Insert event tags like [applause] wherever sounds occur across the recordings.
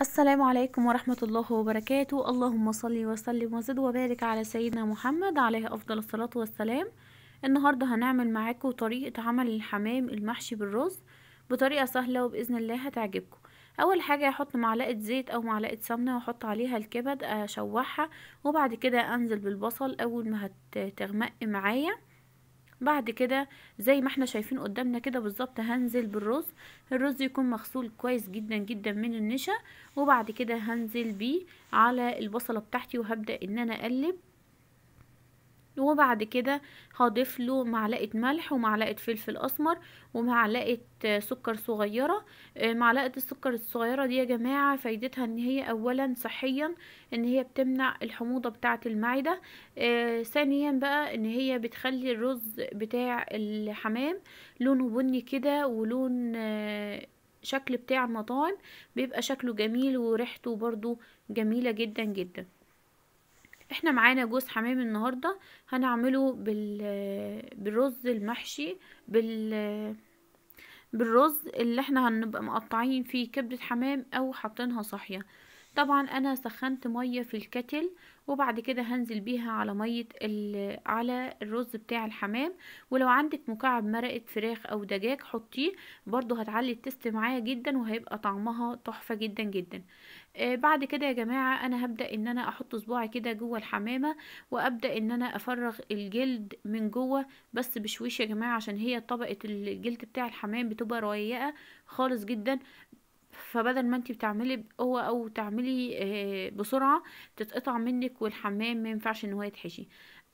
السلام عليكم ورحمة الله وبركاته اللهم صل وسلم وزد وبارك على سيدنا محمد عليه أفضل الصلاة والسلام النهاردة هنعمل معاكم طريقة عمل الحمام المحشي بالرز بطريقة سهلة وبإذن الله هتعجبكم أول حاجة هحط معلقة زيت أو معلقة سمنة وأحط عليها الكبد أشوحها وبعد كده أنزل بالبصل أول ما هتغمق معايا بعد كده زي ما احنا شايفين قدامنا كده بالظبط هنزل بالرز الرز يكون مغسول كويس جدا جدا من النشا وبعد كده هنزل بيه على البصلة بتاعتي وهبدأ ان انا اقلب وبعد كده هضيف له معلقه ملح ومعلقه فلفل اسمر ومعلقه سكر صغيره آه، معلقه السكر الصغيره دي يا جماعه فايدتها ان هي اولا صحيا ان هي بتمنع الحموضه بتاعه المعده آه، ثانيا بقى ان هي بتخلي الرز بتاع الحمام لونه بني كده ولون آه، شكل بتاع المطاعم بيبقى شكله جميل وريحته برضو جميله جدا جدا احنا معانا جوز حمام النهاردة هنعمله بال... بالرز المحشي بال... بالرز اللي احنا هنبقى مقطعين فيه كبدة حمام او حاطينها صاحية طبعا انا سخنت ميه في الكتل وبعد كده هنزل بيها على ميه على الرز بتاع الحمام ولو عندك مكعب مرقه فراخ او دجاج حطيه برضو هتعلي التست معايا جدا وهيبقى طعمها تحفه جدا جدا آه بعد كده يا جماعه انا هبدا ان انا احط صباعي كده جوه الحمامه وابدا ان انا افرغ الجلد من جوه بس بشويش يا جماعه عشان هي طبقه الجلد بتاع الحمام بتبقى رويقة خالص جدا فبدل ما انت بتعملي بقوة او تعملي بسرعة تتقطع منك والحمام ما ينفعش ان هو يتحشي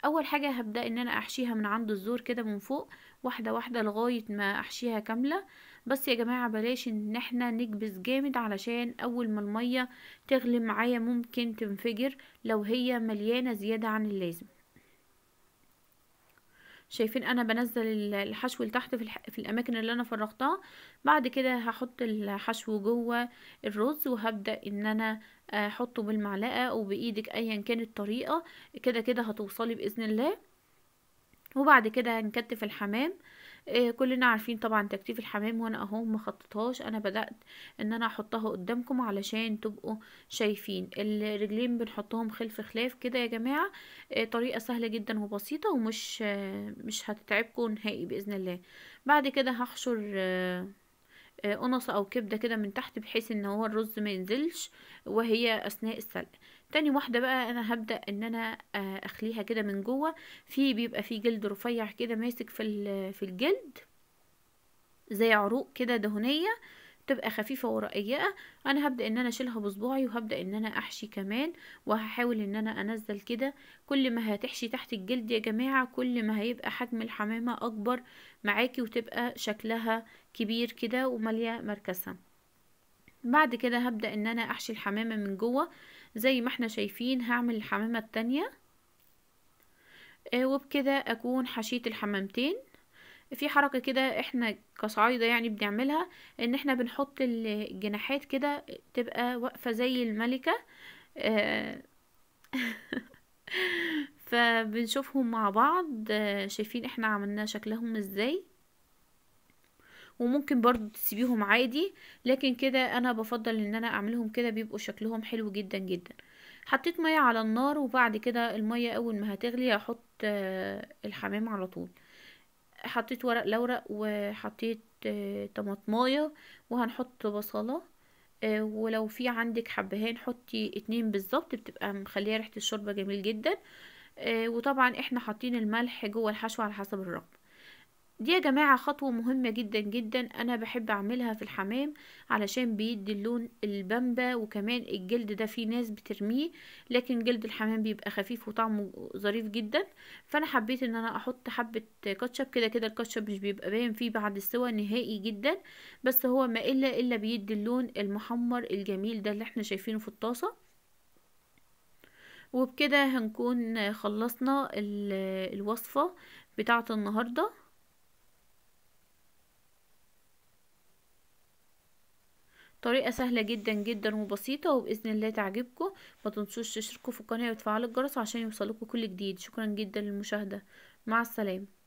اول حاجة هبدأ ان انا احشيها من عند الزور كده من فوق واحدة واحدة لغاية ما احشيها كاملة بس يا جماعة بلاش ان احنا نكبس جامد علشان اول ما المية تغلي معايا ممكن تنفجر لو هي مليانة زيادة عن اللازم شايفين انا بنزل الحشو لتحت في, الح... في الاماكن اللي انا فرغتها بعد كده هحط الحشو جوه الرز وهبدا ان انا آه، احطه بالمعلقه او بايدك ايا كانت الطريقه كده كده هتوصلي باذن الله وبعد كده هنكتف الحمام آه، كلنا عارفين طبعا تكتيف الحمام وانا اهو مخططهاش انا بدأت ان انا احطها قدامكم علشان تبقوا شايفين الرجلين بنحطهم خلف خلاف كده يا جماعة آه، طريقة سهلة جدا وبسيطة ومش آه، مش هتتعبكم نهائي بإذن الله بعد كده هحشر قنصة قنص او كبده كده من تحت بحيث ان هو الرز ما ينزلش وهي اثناء السلق تاني واحدة بقى انا هبدأ ان انا آه، اخليها كده من جوه في بيبقى في جلد رفيع كده ماسك في في الجلد زي عروق كده دهنية تبقى خفيفة ورقيقة انا هبدأ ان انا اشيلها بصباعي وهبدأ ان انا احشي كمان وهحاول ان انا انزل كده كل ما هتحشي تحت الجلد يا جماعة كل ما هيبقى حجم الحمامة اكبر معاكي وتبقى شكلها كبير كده ومالية مركزها بعد كده هبدأ ان انا احشي الحمامة من جوه زي ما احنا شايفين هعمل الحمامة التانية آه، وبكده اكون حشيت الحمامتين في حركة كده احنا كصعايدة يعني بنعملها ان احنا بنحط الجناحات كده تبقى واقفة زي الملكة آه، [laughs] فبنشوفهم مع بعض آه، شايفين احنا عملنا شكلهم ازاي وممكن برضو تسيبيهم عادي لكن كده انا بفضل ان انا اعملهم كده بيبقوا شكلهم حلو جدا جدا حطيت مية على النار وبعد كده المية اول ما هتغلي هحط آه، الحمام على طول حطيت ورق لورق وحطيت آه، طماطمايه وهنحط بصله آه، ولو في عندك حبهان حطي اتنين بالظبط بتبقى مخليه ريحه الشوربه جميل جدا وطبعا احنا حاطين الملح جوه الحشو على حسب الرغبه دي يا جماعة خطوة مهمة جدا جدا أنا بحب أعملها في الحمام علشان بيدي اللون البمبة وكمان الجلد ده في ناس بترميه لكن جلد الحمام بيبقى خفيف وطعمه ظريف جدا فأنا حبيت إن أنا أحط حبة كاتشب كده كده الكاتشب مش بيبقى باين فيه بعد السوى نهائي جدا بس هو ما إلا إلا بيدي اللون المحمر الجميل ده اللي احنا شايفينه في الطاسة وبكده هنكون خلصنا الوصفة بتاعة النهاردة طريقة سهلة جدا جدا وبسيطة وبإذن الله تعجبكم ما تنسوش تشتركوا في القناة وتفعلوا الجرس عشان يوصلكوا كل جديد شكرا جدا للمشاهدة مع السلامة